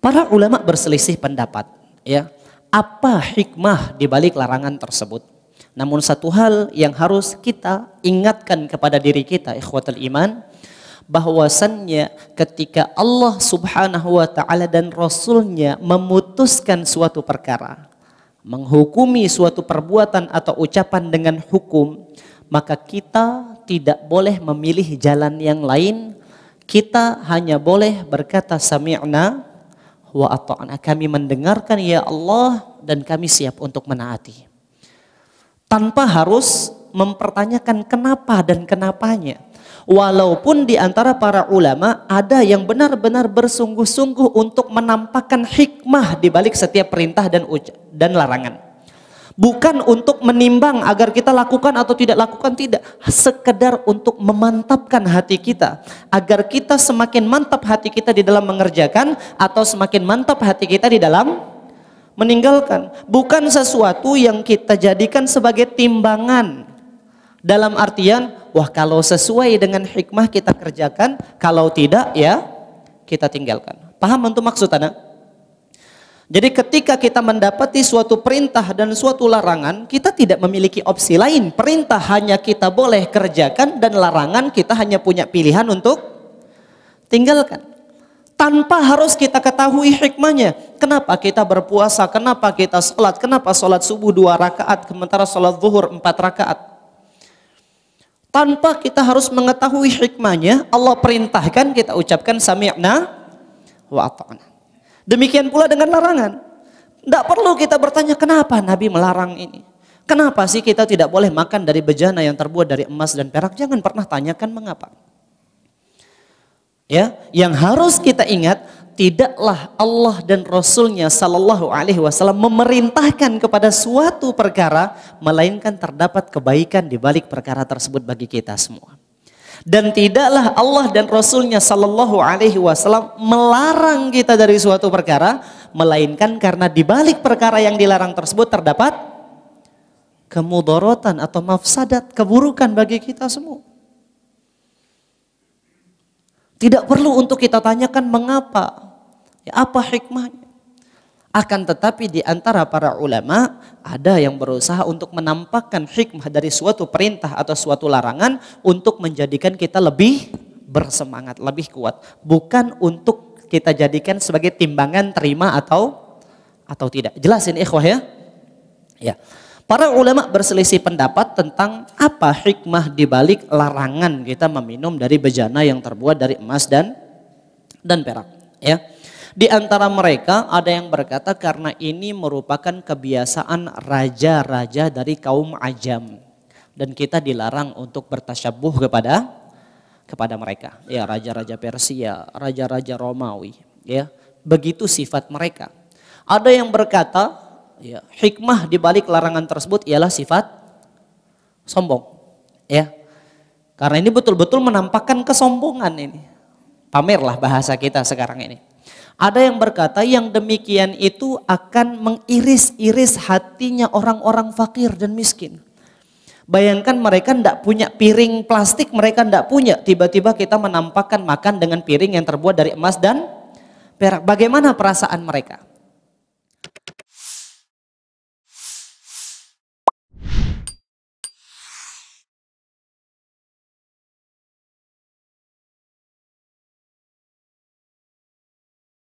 Para ulama berselisih pendapat, ya. Apa hikmah di balik larangan tersebut? Namun satu hal yang harus kita ingatkan kepada diri kita, ikhwatul iman, bahwasannya ketika Allah subhanahu wa ta'ala dan Rasulnya memutuskan suatu perkara, menghukumi suatu perbuatan atau ucapan dengan hukum, maka kita tidak boleh memilih jalan yang lain. Kita hanya boleh berkata sami'na wa ata'na. Kami mendengarkan ya Allah dan kami siap untuk menaati. Tanpa harus mempertanyakan kenapa dan kenapanya. Walaupun di antara para ulama ada yang benar-benar bersungguh-sungguh untuk menampakkan hikmah di balik setiap perintah dan dan larangan bukan untuk menimbang agar kita lakukan atau tidak lakukan tidak sekedar untuk memantapkan hati kita agar kita semakin mantap hati kita di dalam mengerjakan atau semakin mantap hati kita di dalam meninggalkan bukan sesuatu yang kita jadikan sebagai timbangan dalam artian wah kalau sesuai dengan hikmah kita kerjakan kalau tidak ya kita tinggalkan paham untuk maksud anak jadi ketika kita mendapati suatu perintah dan suatu larangan, kita tidak memiliki opsi lain. Perintah hanya kita boleh kerjakan dan larangan kita hanya punya pilihan untuk tinggalkan. Tanpa harus kita ketahui hikmahnya. Kenapa kita berpuasa, kenapa kita sholat, kenapa sholat subuh dua rakaat, sementara sholat zuhur empat rakaat. Tanpa kita harus mengetahui hikmahnya, Allah perintahkan kita ucapkan sami'na wa ata'na. Demikian pula dengan larangan. Tidak perlu kita bertanya kenapa Nabi melarang ini. Kenapa sih kita tidak boleh makan dari bejana yang terbuat dari emas dan perak? Jangan pernah tanyakan mengapa. Ya, yang harus kita ingat tidaklah Allah dan Rasulnya Shallallahu Alaihi Wasallam memerintahkan kepada suatu perkara, melainkan terdapat kebaikan di balik perkara tersebut bagi kita semua dan tidaklah Allah dan Rasulnya Shallallahu Alaihi Wasallam melarang kita dari suatu perkara melainkan karena dibalik perkara yang dilarang tersebut terdapat kemudorotan atau mafsadat keburukan bagi kita semua tidak perlu untuk kita tanyakan mengapa ya apa hikmahnya akan tetapi di antara para ulama ada yang berusaha untuk menampakkan hikmah dari suatu perintah atau suatu larangan untuk menjadikan kita lebih bersemangat, lebih kuat. Bukan untuk kita jadikan sebagai timbangan terima atau atau tidak. Jelas ini ikhwah ya? Ya. Para ulama berselisih pendapat tentang apa hikmah dibalik larangan kita meminum dari bejana yang terbuat dari emas dan dan perak. Ya. Di antara mereka ada yang berkata karena ini merupakan kebiasaan raja-raja dari kaum ajam. Dan kita dilarang untuk bertasyabuh kepada kepada mereka. Ya raja-raja Persia, raja-raja Romawi. Ya begitu sifat mereka. Ada yang berkata ya, hikmah di balik larangan tersebut ialah sifat sombong. Ya, karena ini betul-betul menampakkan kesombongan ini. Pamerlah bahasa kita sekarang ini. Ada yang berkata yang demikian itu akan mengiris-iris hatinya orang-orang fakir dan miskin. Bayangkan mereka tidak punya piring plastik, mereka tidak punya. Tiba-tiba kita menampakkan makan dengan piring yang terbuat dari emas dan perak. Bagaimana perasaan mereka?